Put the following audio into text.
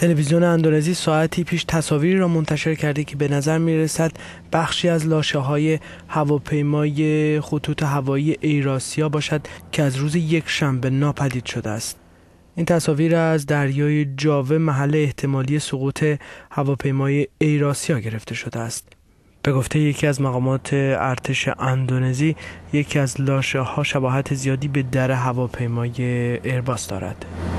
تلویزیون اندونزی ساعتی پیش تصاویری را منتشر کرده که به نظر می رسد بخشی از لاشه های هواپیمای خطوط هوایی ایراسیا باشد که از روز یک شنبه ناپدید شده است. این تصاویر از دریای جاوه محل احتمالی سقوط هواپیمای ایراسیا گرفته شده است. به گفته یکی از مقامات ارتش اندونزی یکی از لاشه ها شباهت زیادی به در هواپیمای ایرباس دارد.